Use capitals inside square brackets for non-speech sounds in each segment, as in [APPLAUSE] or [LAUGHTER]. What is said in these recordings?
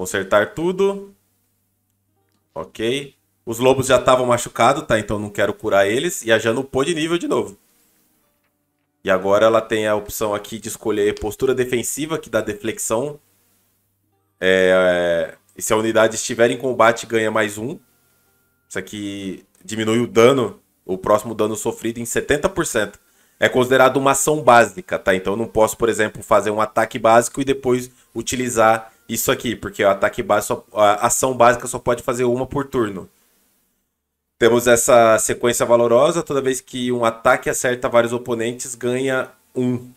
Consertar tudo. Ok. Os lobos já estavam machucados, tá? Então não quero curar eles. E a Jano pôr de nível de novo. E agora ela tem a opção aqui de escolher postura defensiva, que dá deflexão. É, é, e se a unidade estiver em combate, ganha mais um. Isso aqui diminui o dano, o próximo dano sofrido em 70%. É considerado uma ação básica, tá? Então eu não posso, por exemplo, fazer um ataque básico e depois utilizar isso aqui, porque o ataque básico, a ação básica só pode fazer uma por turno. Temos essa sequência valorosa, toda vez que um ataque acerta vários oponentes, ganha um.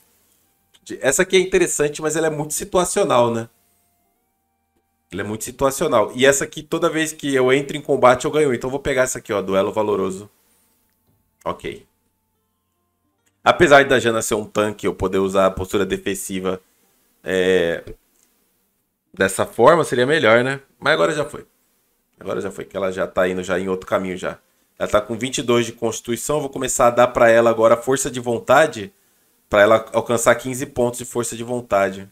Essa aqui é interessante, mas ela é muito situacional, né? Ela é muito situacional. E essa aqui, toda vez que eu entro em combate, eu ganho. Então eu vou pegar essa aqui, ó, duelo valoroso. Ok. Apesar da Jana ser um tanque, eu poder usar a postura defensiva é, dessa forma seria melhor, né? Mas agora já foi. Agora já foi, que ela já tá indo já em outro caminho já. Ela tá com 22 de constituição, vou começar a dar para ela agora força de vontade para ela alcançar 15 pontos de força de vontade.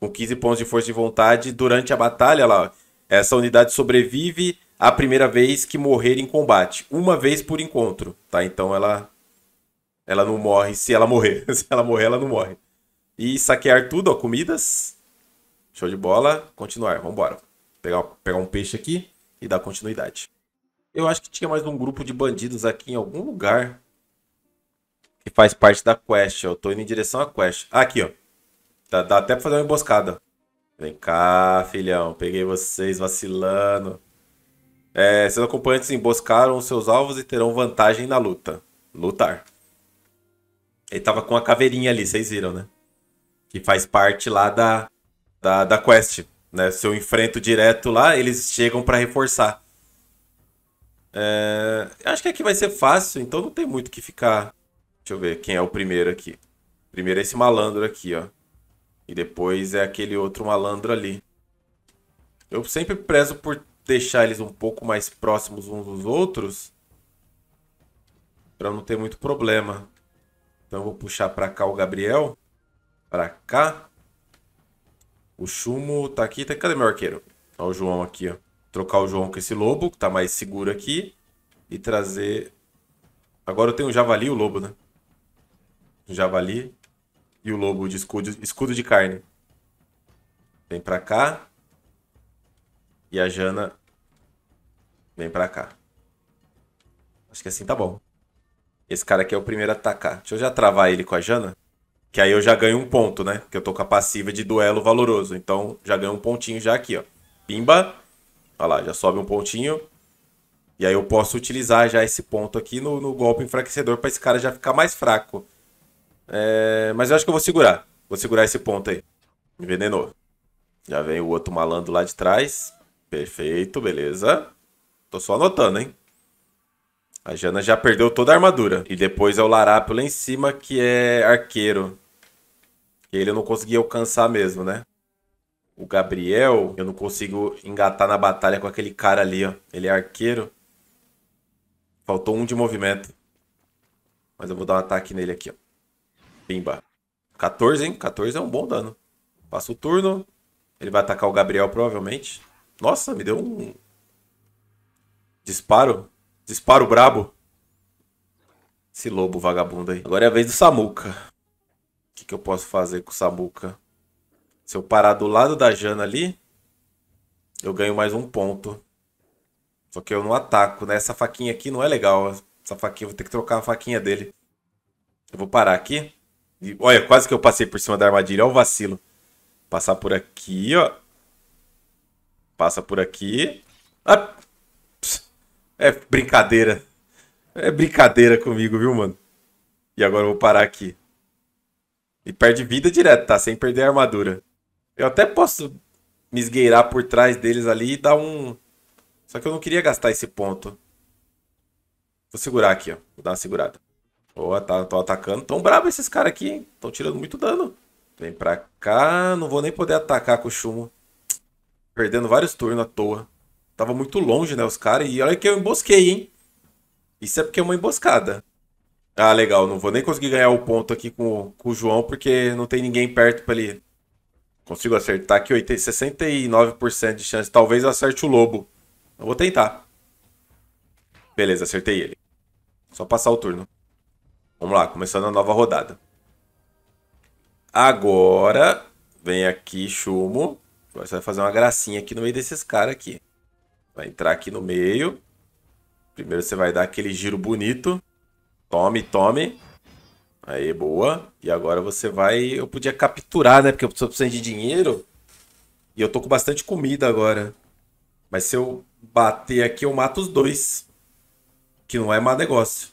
Com 15 pontos de força de vontade durante a batalha lá, essa unidade sobrevive a primeira vez que morrer em combate, uma vez por encontro, tá? Então ela ela não morre se ela morrer. [LAUGHS] se ela morrer, ela não morre. E saquear tudo, ó, comidas, Show de bola, continuar, vamos Pegar, pegar um peixe aqui e dar continuidade. Eu acho que tinha mais um grupo de bandidos aqui em algum lugar. Que faz parte da quest. Eu tô indo em direção à quest. Ah, aqui, ó. Dá, dá até pra fazer uma emboscada. Vem cá, filhão. Peguei vocês vacilando. É, seus acompanhantes emboscaram seus alvos e terão vantagem na luta. Lutar. Ele tava com a caveirinha ali, vocês viram, né? Que faz parte lá da, da, da quest. Né? Se eu enfrento direto lá, eles chegam para reforçar. É... Acho que aqui vai ser fácil, então não tem muito que ficar. Deixa eu ver quem é o primeiro aqui. Primeiro é esse malandro aqui, ó. E depois é aquele outro malandro ali. Eu sempre prezo por deixar eles um pouco mais próximos uns dos outros. Pra não ter muito problema. Então eu vou puxar pra cá o Gabriel. Pra cá. O chumo tá aqui. Tá... Cadê meu arqueiro? Ó, o João aqui, ó. Trocar o João com esse lobo, que tá mais seguro aqui. E trazer. Agora eu tenho o javali e o lobo, né? O javali e o lobo de escudo, escudo de carne. Vem pra cá. E a Jana vem pra cá. Acho que assim tá bom. Esse cara aqui é o primeiro a atacar. Deixa eu já travar ele com a Jana. Que aí eu já ganho um ponto, né? Que eu tô com a passiva de duelo valoroso. Então já ganho um pontinho já aqui, ó. Pimba. Olha lá, já sobe um pontinho. E aí eu posso utilizar já esse ponto aqui no, no golpe enfraquecedor para esse cara já ficar mais fraco. É... Mas eu acho que eu vou segurar. Vou segurar esse ponto aí. Envenenou. Já vem o outro malandro lá de trás. Perfeito, beleza. Tô só anotando, hein? A Jana já perdeu toda a armadura. E depois é o Larápio lá em cima, que é arqueiro. E ele eu não consegui alcançar mesmo, né? O Gabriel, eu não consigo engatar na batalha com aquele cara ali, ó. Ele é arqueiro. Faltou um de movimento. Mas eu vou dar um ataque nele aqui, ó. Pimba. 14, hein? 14 é um bom dano. Passa o turno. Ele vai atacar o Gabriel, provavelmente. Nossa, me deu um... Disparo. Disparo brabo. Esse lobo vagabundo aí. Agora é a vez do Samuca que, que eu posso fazer com o Sabuca? Se eu parar do lado da Jana ali, eu ganho mais um ponto. Só que eu não ataco, né? Essa faquinha aqui não é legal. Essa faquinha, vou ter que trocar a faquinha dele. Eu vou parar aqui. E, olha, quase que eu passei por cima da armadilha. Olha o vacilo. Passar por aqui, ó. Passa por aqui. Ah, é brincadeira. É brincadeira comigo, viu, mano? E agora eu vou parar aqui. E perde vida direto, tá? Sem perder a armadura. Eu até posso me esgueirar por trás deles ali e dar um... Só que eu não queria gastar esse ponto. Vou segurar aqui, ó. Vou dar uma segurada. Boa, tá, tô atacando. Tão bravo esses caras aqui, hein? Tão tirando muito dano. Vem pra cá. Não vou nem poder atacar com o chumo. Perdendo vários turnos à toa. Tava muito longe, né, os caras. E olha que eu embosquei, hein? Isso é porque é uma emboscada. Ah, legal. Não vou nem conseguir ganhar o ponto aqui com, com o João, porque não tem ninguém perto para ele. Consigo acertar aqui 69% de chance. Talvez acerte o lobo. Eu vou tentar. Beleza, acertei ele. Só passar o turno. Vamos lá, começando a nova rodada. Agora, vem aqui Chumo. Você vai fazer uma gracinha aqui no meio desses caras aqui. Vai entrar aqui no meio. Primeiro você vai dar aquele giro bonito. Tome, tome. Aí, boa. E agora você vai. Eu podia capturar, né? Porque eu estou precisando de dinheiro. E eu tô com bastante comida agora. Mas se eu bater aqui, eu mato os dois. Que não é má negócio.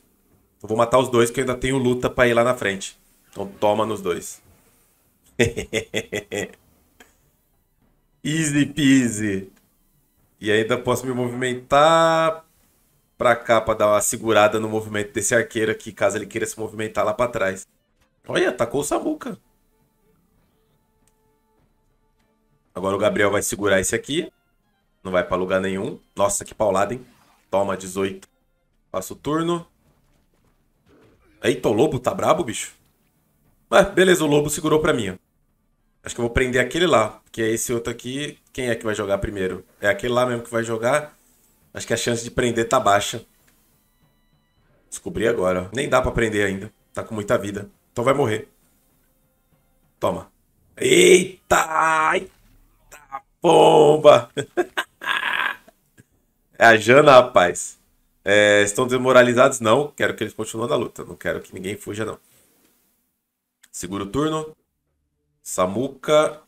Eu vou matar os dois, que eu ainda tenho luta para ir lá na frente. Então toma nos dois. [LAUGHS] Easy peasy. E ainda posso me movimentar para cá para dar uma segurada no movimento desse arqueiro aqui, caso ele queira se movimentar lá para trás. Olha, atacou o Samuca. Agora o Gabriel vai segurar esse aqui. Não vai para lugar nenhum. Nossa, que paulada, hein? Toma, 18. Passa o turno. Eita, o Lobo tá brabo, bicho. Mas beleza, o Lobo segurou pra mim. Acho que eu vou prender aquele lá. Porque é esse outro aqui, quem é que vai jogar primeiro? É aquele lá mesmo que vai jogar. Acho que a chance de prender tá baixa. Descobri agora. Nem dá pra prender ainda. Tá com muita vida. Então vai morrer. Toma. Eita! Eita bomba! [LAUGHS] é a Jana, rapaz. É, estão desmoralizados? Não. Quero que eles continuem na luta. Não quero que ninguém fuja, não. Segura o turno. Samuca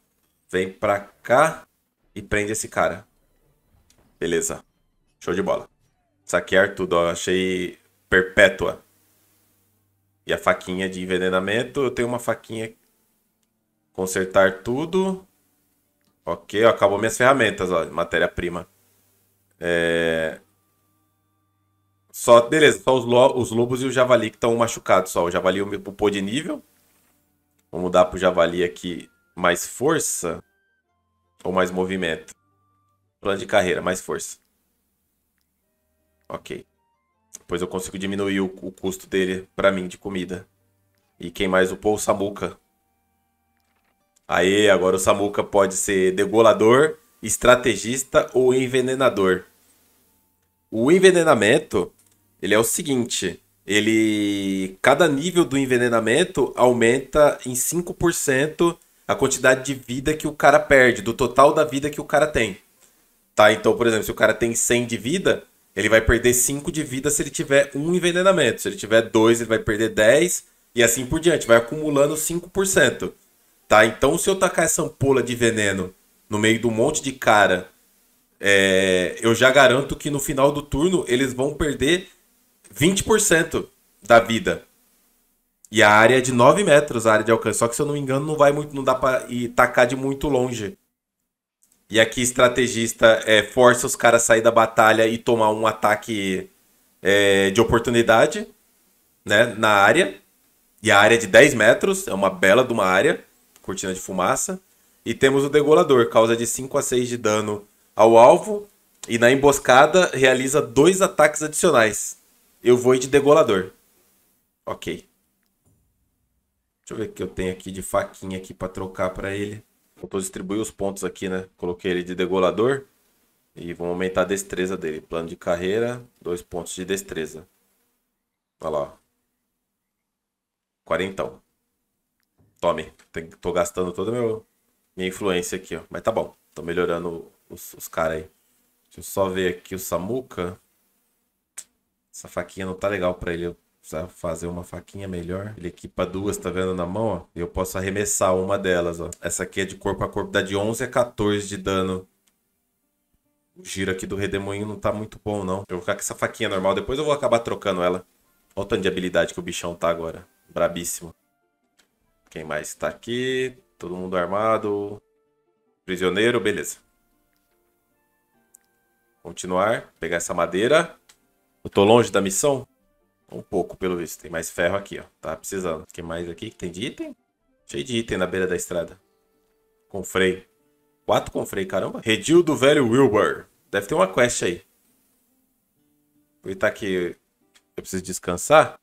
vem pra cá e prende esse cara. Beleza. Show de bola. Saquear tudo, ó. Achei perpétua. E a faquinha de envenenamento, eu tenho uma faquinha. Consertar tudo. Ok, ó, acabou minhas ferramentas, ó. Matéria-prima. É... Só, beleza, só os, lo os, lobos e o javali que estão machucados só. O javali o meu upou de nível. vamos dar pro javali aqui mais força ou mais movimento? Plano de carreira, mais força. Ok. Pois eu consigo diminuir o, o custo dele para mim de comida. E quem mais upou? O Samuka. Aí, agora o Samuka pode ser degolador, estrategista ou envenenador. O envenenamento, ele é o seguinte, ele cada nível do envenenamento aumenta em 5% a quantidade de vida que o cara perde, do total da vida que o cara tem. Tá? Então, por exemplo, se o cara tem 100 de vida, ele vai perder 5 de vida se ele tiver um envenenamento. Se ele tiver dois, ele vai perder 10 e assim por diante. Vai acumulando 5%. Tá? Então, se eu tacar essa ampola de veneno no meio de um monte de cara, é... eu já garanto que no final do turno eles vão perder 20% da vida. E a área é de 9 metros, a área de alcance. Só que se eu não me engano, não vai muito, não dá pra ir tacar de muito longe. E aqui, estrategista é, força os caras a sair da batalha e tomar um ataque é, de oportunidade né, na área. E a área é de 10 metros, é uma bela de uma área, cortina de fumaça. E temos o degolador, causa de 5 a 6 de dano ao alvo. E na emboscada, realiza dois ataques adicionais. Eu vou ir de degolador. Ok. Deixa eu ver o que eu tenho aqui de faquinha aqui para trocar para ele. Faltou distribuir os pontos aqui, né? Coloquei ele de degolador. E vou aumentar a destreza dele. Plano de carreira, dois pontos de destreza. Olha lá. Quarentão. Tome. Tô gastando toda meu, minha influência aqui, ó. Mas tá bom. Tô melhorando os, os caras aí. Deixa eu só ver aqui o Samuka, Essa faquinha não tá legal pra ele. Eu precisar fazer uma faquinha melhor. Ele equipa duas, tá vendo na mão, ó? Eu posso arremessar uma delas, ó. Essa aqui é de corpo a corpo, dá de 11 a 14 de dano. O giro aqui do redemoinho não tá muito bom, não. Eu vou ficar com essa faquinha normal, depois eu vou acabar trocando ela. Olha o tanto de habilidade que o bichão tá agora. Brabíssimo. Quem mais tá aqui? Todo mundo armado. Prisioneiro, beleza. Continuar. Pegar essa madeira. Eu tô longe da missão? Um pouco, pelo visto. Tem mais ferro aqui, ó. Tá precisando. O que mais aqui? que Tem de item? Cheio de item na beira da estrada. Com freio. Quatro com freio, caramba. Redil do velho Wilbur. Deve ter uma quest aí. Vou estar aqui. Eu preciso descansar.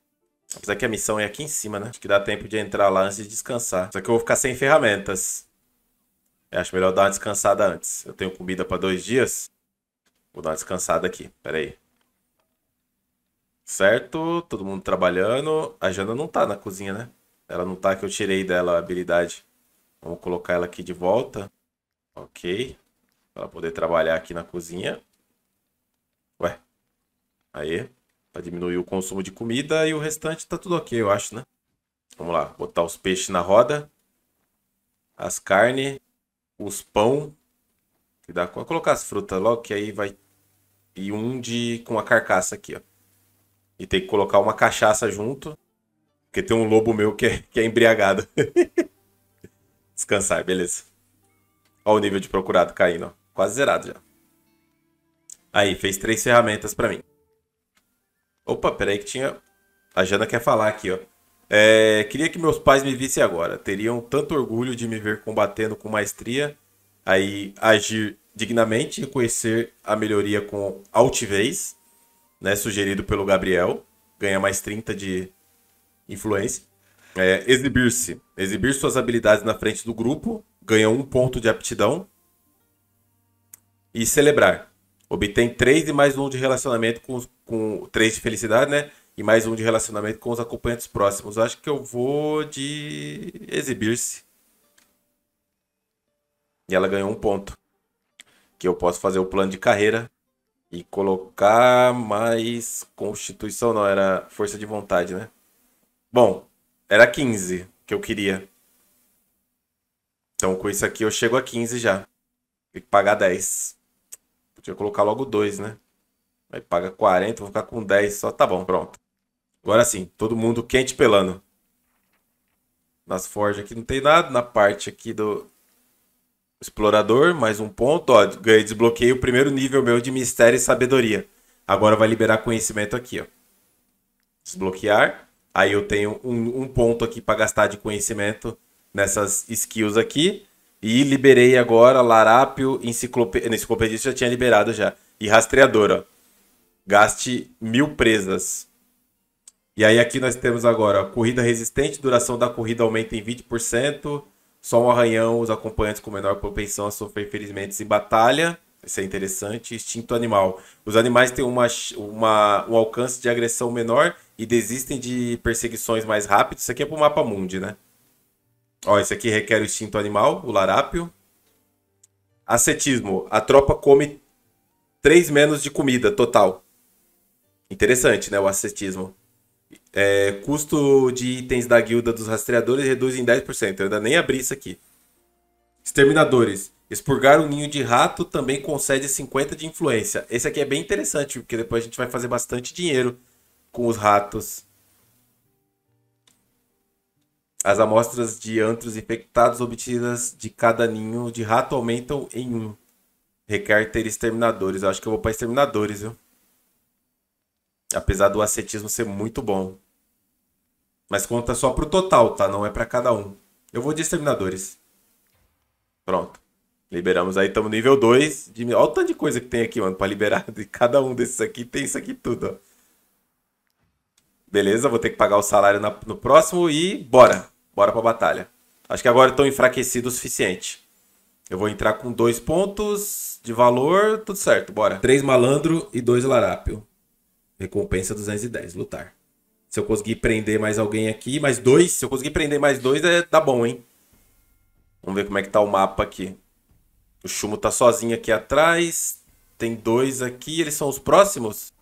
Apesar que a missão é aqui em cima, né? Acho que dá tempo de entrar lá antes de descansar. Só que eu vou ficar sem ferramentas. Eu acho melhor dar uma descansada antes. Eu tenho comida para dois dias. Vou dar uma descansada aqui. Pera aí certo, todo mundo trabalhando. A Jana não tá na cozinha, né? Ela não tá, que eu tirei dela a habilidade. Vamos colocar ela aqui de volta. Ok. Pra ela poder trabalhar aqui na cozinha. Ué. Aí. Pra diminuir o consumo de comida e o restante tá tudo ok, eu acho, né? Vamos lá. Botar os peixes na roda. As carnes. Os pão. Que dá... Vou colocar as frutas logo, que aí vai... E um de... com a carcaça aqui, ó. E tem que colocar uma cachaça junto. Porque tem um lobo meu que é, que é embriagado. [LAUGHS] Descansar, beleza. Olha o nível de procurado caindo, ó. Quase zerado já. Aí, fez três ferramentas para mim. Opa, peraí que tinha... A Jana quer falar aqui, ó. É, queria que meus pais me vissem agora. Teriam tanto orgulho de me ver combatendo com maestria, aí agir dignamente e conhecer a melhoria com altivez né, sugerido pelo Gabriel, ganha mais 30 de influência. É, exibir-se. Exibir suas habilidades na frente do grupo, ganha um ponto de aptidão. E celebrar. Obtém 3 e mais um de relacionamento com, com três de felicidade, né? E mais um de relacionamento com os acompanhantes próximos. Acho que eu vou de exibir-se. E ela ganhou um ponto. Que eu posso fazer o plano de carreira e colocar mais Constituição, não, era força de vontade, né? Bom, era 15 que eu queria. Então com isso aqui eu chego a 15 já. Tem que pagar 10. Podia colocar logo 2, né? Aí paga 40, vou ficar com 10 só. Tá bom, pronto. Agora sim, todo mundo quente pelando. Nas forjas aqui não tem nada. Na parte aqui do, Explorador, mais um ponto. Ó, ganhei, desbloqueei o primeiro nível meu de mistério e sabedoria. Agora vai liberar conhecimento aqui, ó. Desbloquear. Aí eu tenho um, um ponto aqui para gastar de conhecimento nessas skills aqui. E liberei agora Larápio, enciclop... Enciclopedista já tinha liberado já. E Rastreador, ó. Gaste mil presas. E aí aqui nós temos agora ó, corrida resistente, duração da corrida aumenta em 20%. Só um arranhão, os acompanhantes com menor propensão a sofrer ferimentos em batalha. Isso é interessante. Instinto animal. Os animais têm uma, uma, um alcance de agressão menor e desistem de perseguições mais rápidas. Isso aqui é pro mapa mundi, né? Ó, isso aqui requer o instinto animal, o larápio. Ascetismo. A tropa come três menos de comida total. Interessante, né? O ascetismo. É, custo de itens da guilda dos rastreadores reduz em 10%. Eu ainda nem abri isso aqui. Exterminadores. Expurgar um ninho de rato também concede 50 de influência. Esse aqui é bem interessante, porque depois a gente vai fazer bastante dinheiro com os ratos. As amostras de antros infectados obtidas de cada ninho de rato aumentam em 1. Um. Requer ter exterminadores. Eu acho que eu vou para exterminadores, viu? Apesar do ascetismo ser muito bom. Mas conta só pro total, tá? Não é para cada um. Eu vou de exterminadores. Pronto. Liberamos aí, estamos nível 2. De... Olha o tanto de coisa que tem aqui, mano, pra liberar. De cada um desses aqui tem isso aqui tudo, ó. Beleza, vou ter que pagar o salário na... no próximo e bora. Bora pra batalha. Acho que agora estão enfraquecidos o suficiente. Eu vou entrar com dois pontos de valor, tudo certo, bora. Três malandro e dois larápio. Recompensa 210, lutar. Se eu conseguir prender mais alguém aqui, mais dois. Se eu conseguir prender mais dois, é, tá bom, hein? Vamos ver como é que tá o mapa aqui. O Chumo tá sozinho aqui atrás. Tem dois aqui. Eles são os próximos?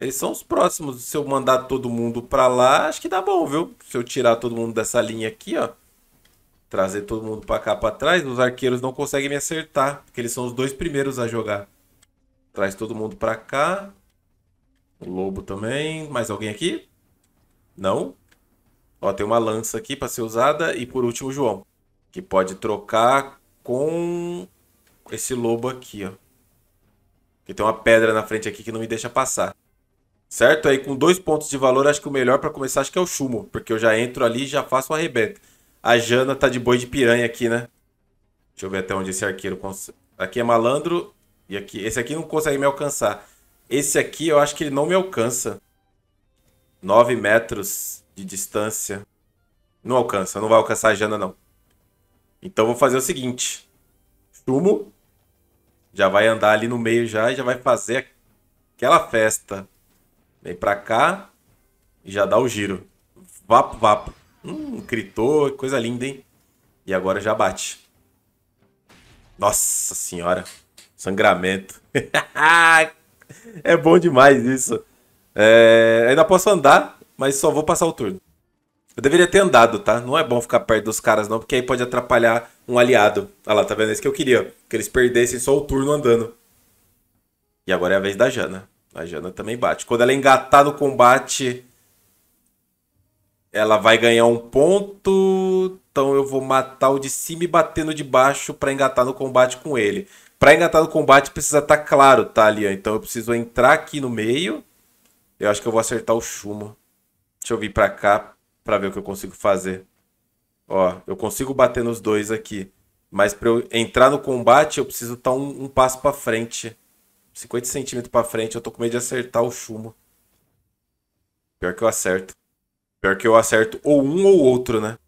Eles são os próximos. Se eu mandar todo mundo pra lá, acho que dá bom, viu? Se eu tirar todo mundo dessa linha aqui, ó. Trazer todo mundo pra cá, pra trás. Os arqueiros não conseguem me acertar. Porque eles são os dois primeiros a jogar. Traz todo mundo pra cá. Lobo também. Mais alguém aqui? Não? Ó, tem uma lança aqui para ser usada. E por último, o João. Que pode trocar com esse lobo aqui, ó. Que tem uma pedra na frente aqui que não me deixa passar. Certo? Aí com dois pontos de valor, acho que o melhor para começar acho que é o Chumo. Porque eu já entro ali e já faço o arrebento. A Jana tá de boi de piranha aqui, né? Deixa eu ver até onde esse arqueiro consegue. Aqui é malandro. E aqui. Esse aqui não consegue me alcançar. Esse aqui eu acho que ele não me alcança. 9 metros de distância. Não alcança, não vai alcançar a Jana, não. Então vou fazer o seguinte. Chumo. Já vai andar ali no meio já e já vai fazer aquela festa. Vem pra cá e já dá o giro. Vapo, vapo. Hum, gritou, coisa linda, hein? E agora já bate. Nossa senhora. Sangramento. [LAUGHS] [LAUGHS] é bom demais isso. É, ainda posso andar, mas só vou passar o turno. Eu deveria ter andado, tá? Não é bom ficar perto dos caras, não, porque aí pode atrapalhar um aliado. Ah lá, tá vendo? É isso que eu queria. Que eles perdessem só o turno andando. E agora é a vez da Jana. A Jana também bate. Quando ela engatar no combate, ela vai ganhar um ponto. Então eu vou matar o de cima e bater no de baixo para engatar no combate com ele para engatar no combate precisa estar tá claro, tá, Lian? Então eu preciso entrar aqui no meio. Eu acho que eu vou acertar o Shuma. Deixa eu vir para cá para ver o que eu consigo fazer. Ó, eu consigo bater nos dois aqui. Mas para eu entrar no combate, eu preciso estar tá um, um, passo para frente. 50 centímetros para frente. Eu tô com medo de acertar o Shuma. Pior que eu acerto. Pior que eu acerto ou um ou outro, né?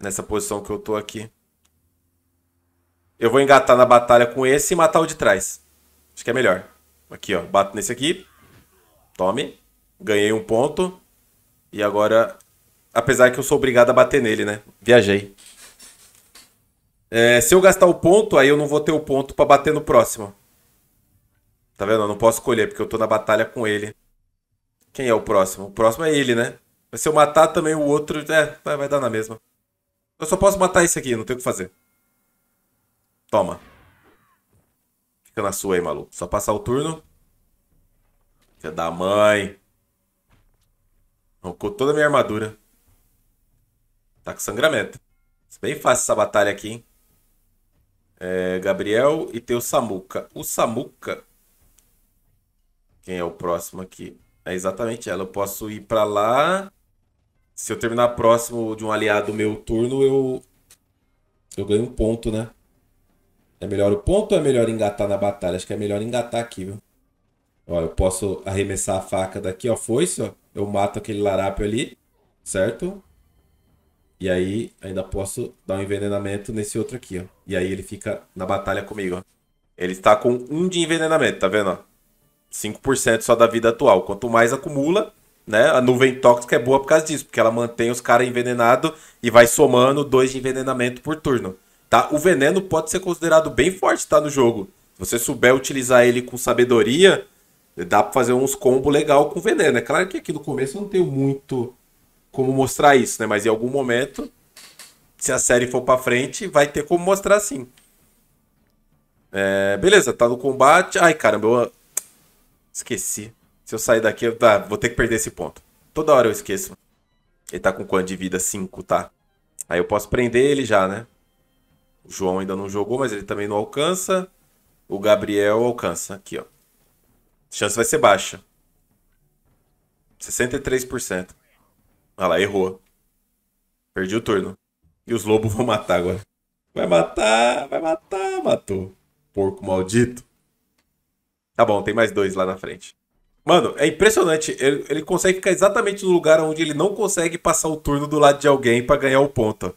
Nessa posição que eu tô aqui. Eu vou engatar na batalha com esse e matar o de trás. Acho que é melhor. Aqui, ó. Bato nesse aqui. Tome. Ganhei um ponto. E agora... Apesar que eu sou obrigado a bater nele, né? Viajei. É, se eu gastar o ponto, aí eu não vou ter o ponto para bater no próximo. Tá vendo? Eu não posso escolher, porque eu tô na batalha com ele. Quem é o próximo? O próximo é ele, né? Mas se eu matar também o outro, é, vai dar na mesma. Eu só posso matar esse aqui, não tem o que fazer. Toma. Fica na sua aí, maluco. Só passar o turno. Filha é da mãe. Roncou toda a minha armadura. Tá com sangramento. Bem fácil essa batalha aqui, hein? É, Gabriel e tem o Samuca. O Samuca. Quem é o próximo aqui? É exatamente ela. Eu posso ir pra lá. Se eu terminar próximo de um aliado meu turno, eu. Eu ganho um ponto, né? É melhor o ponto ou é melhor engatar na batalha? Acho que é melhor engatar aqui, viu? Ó, eu posso arremessar a faca daqui, ó, foice, ó. Eu mato aquele larápio ali, certo? E aí ainda posso dar um envenenamento nesse outro aqui, ó. E aí ele fica na batalha comigo, ó. Ele está com 1 um de envenenamento, tá vendo, ó? 5% só da vida atual. Quanto mais acumula, né? A nuvem tóxica é boa por causa disso, porque ela mantém os caras envenenados e vai somando 2 de envenenamento por turno. Tá? O veneno pode ser considerado bem forte, tá? No jogo. Se você souber utilizar ele com sabedoria, dá pra fazer uns combos legal com veneno. É claro que aqui no começo eu não tenho muito como mostrar isso, né? Mas em algum momento, se a série for pra frente, vai ter como mostrar sim. É, beleza, tá no combate. Ai, caramba, eu esqueci. Se eu sair daqui, eu... Tá, vou ter que perder esse ponto. Toda hora eu esqueço. Ele tá com quanto de vida? 5, tá? Aí eu posso prender ele já, né? O João ainda não jogou, mas ele também não alcança. O Gabriel alcança aqui, ó. A chance vai ser baixa. 63%. Olha lá, errou. Perdi o turno. E os lobos [LAUGHS] vão matar agora. Vai matar, vai matar, matou. Porco maldito. Tá bom, tem mais dois lá na frente. Mano, é impressionante. Ele, ele consegue ficar exatamente no lugar onde ele não consegue passar o turno do lado de alguém para ganhar o ponto.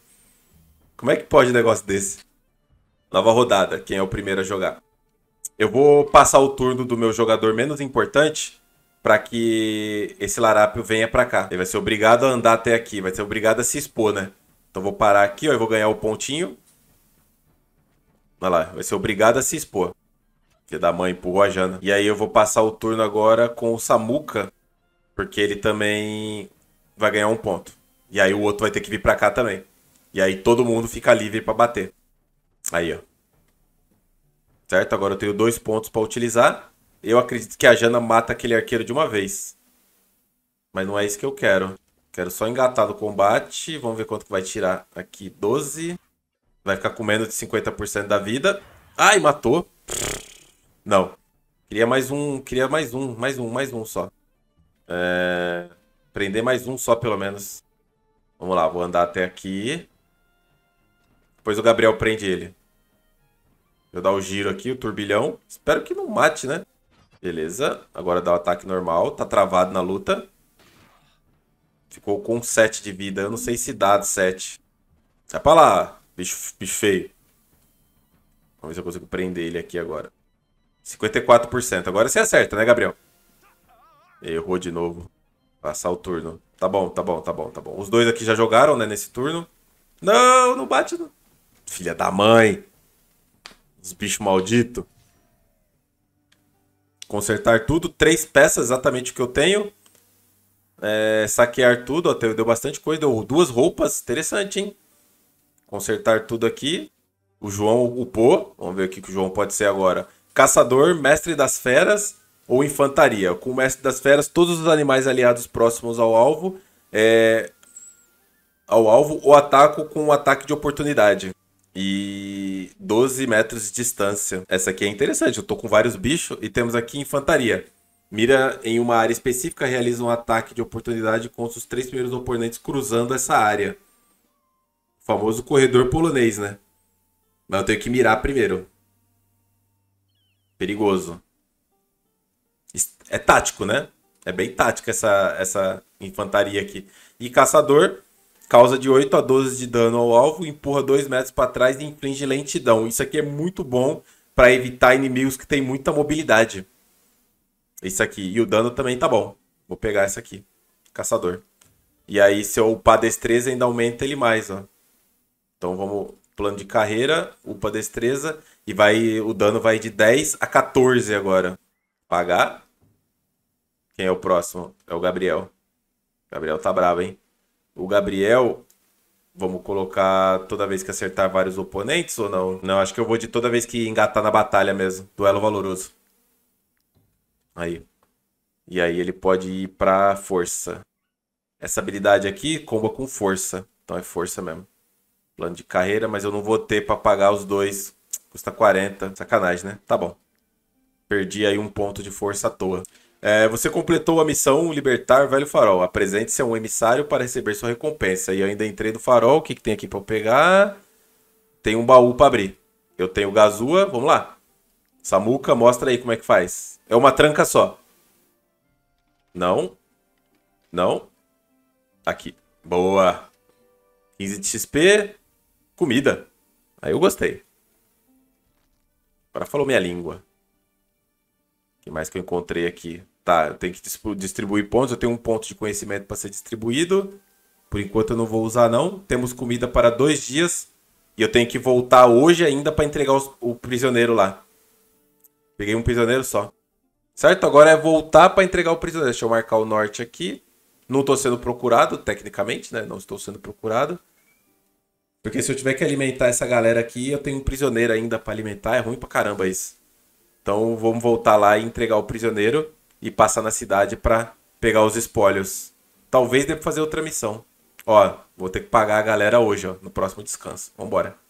Como é que pode um negócio desse? Nova rodada, quem é o primeiro a jogar? Eu vou passar o turno do meu jogador menos importante para que esse larápio venha para cá. Ele vai ser obrigado a andar até aqui, vai ser obrigado a se expor, né? Então vou parar aqui, ó, eu vou ganhar o pontinho. Olha lá, vai ser obrigado a se expor. Filha da mãe empurrou a Jana. E aí eu vou passar o turno agora com o Samuka, porque ele também vai ganhar um ponto. E aí o outro vai ter que vir pra cá também. E aí todo mundo fica livre para bater. Aí, ó. Certo? Agora eu tenho dois pontos para utilizar. Eu acredito que a Jana mata aquele arqueiro de uma vez. Mas não é isso que eu quero. Quero só engatar no combate. Vamos ver quanto que vai tirar aqui. 12. Vai ficar com menos de 50% da vida. Ai, matou. Não. Queria mais um. Queria mais um. Mais um, mais um só. É... Prender mais um só, pelo menos. Vamos lá, vou andar até aqui. Depois o Gabriel prende ele. Eu dar o giro aqui, o turbilhão. Espero que não mate, né? Beleza. Agora dá o ataque normal. Tá travado na luta. Ficou com 7 de vida. Eu não sei se dá 7. Sai pra lá, bicho, bicho feio. Vamos ver se eu consigo prender ele aqui agora. 54%. Agora você acerta, né, Gabriel? Errou de novo. Passar o turno. Tá bom, tá bom, tá bom, tá bom. Os dois aqui já jogaram, né, nesse turno. Não, não bate. Não filha da mãe, os bichos malditos. Consertar tudo, três peças, exatamente o que eu tenho. É, saquear tudo, até deu bastante coisa, deu duas roupas, interessante, hein? Consertar tudo aqui. O João upou, vamos ver o que o João pode ser agora. Caçador, mestre das feras ou infantaria. Com o mestre das feras, todos os animais aliados próximos ao alvo é, ao alvo ou ataco com um ataque de oportunidade e 12 metros de distância. Essa aqui é interessante, eu tô com vários bichos e temos aqui infantaria. Mira em uma área específica, realiza um ataque de oportunidade contra os três primeiros oponentes cruzando essa área. O famoso corredor polonês, né? Mas eu tenho que mirar primeiro. Perigoso. É tático, né? É bem tático essa, essa infantaria aqui. E caçador, Causa de 8 a 12 de dano ao alvo, empurra 2 metros para trás e inflige lentidão. Isso aqui é muito bom para evitar inimigos que têm muita mobilidade. Isso aqui. E o dano também tá bom. Vou pegar essa aqui. Caçador. E aí, se eu upar destreza, ainda aumenta ele mais, ó. Então vamos. Plano de carreira, upa destreza. E vai. O dano vai de 10 a 14 agora. Pagar. Quem é o próximo? É o Gabriel. Gabriel tá bravo, hein? O Gabriel, vamos colocar toda vez que acertar vários oponentes ou não? Não, acho que eu vou de toda vez que engatar na batalha mesmo. Duelo valoroso. Aí. E aí ele pode ir pra força. Essa habilidade aqui comba com força. Então é força mesmo. Plano de carreira, mas eu não vou ter pra pagar os dois. Custa 40. Sacanagem, né? Tá bom. Perdi aí um ponto de força à toa. É, você completou a missão Libertar Velho Farol. Apresente-se a um emissário para receber sua recompensa. E eu ainda entrei no farol. O que, que tem aqui para eu pegar? Tem um baú para abrir. Eu tenho Gazua. Vamos lá. Samuca, mostra aí como é que faz. É uma tranca só. Não. Não. Aqui. Boa. 15 de XP. Comida. Aí eu gostei. Agora falou minha língua que mais que eu encontrei aqui? Tá, eu tenho que distribuir pontos, eu tenho um ponto de conhecimento para ser distribuído. Por enquanto eu não vou usar não. Temos comida para dois dias e eu tenho que voltar hoje ainda para entregar os, o prisioneiro lá. Peguei um prisioneiro só. Certo? Agora é voltar para entregar o prisioneiro. Deixa eu marcar o norte aqui. Não estou sendo procurado, tecnicamente, né? Não estou sendo procurado. Porque se eu tiver que alimentar essa galera aqui, eu tenho um prisioneiro ainda para alimentar. É ruim pra caramba isso. Então vamos voltar lá e entregar o prisioneiro e passar na cidade para pegar os espólios. Talvez dê pra fazer outra missão. Ó, vou ter que pagar a galera hoje, ó, no próximo descanso. Vambora.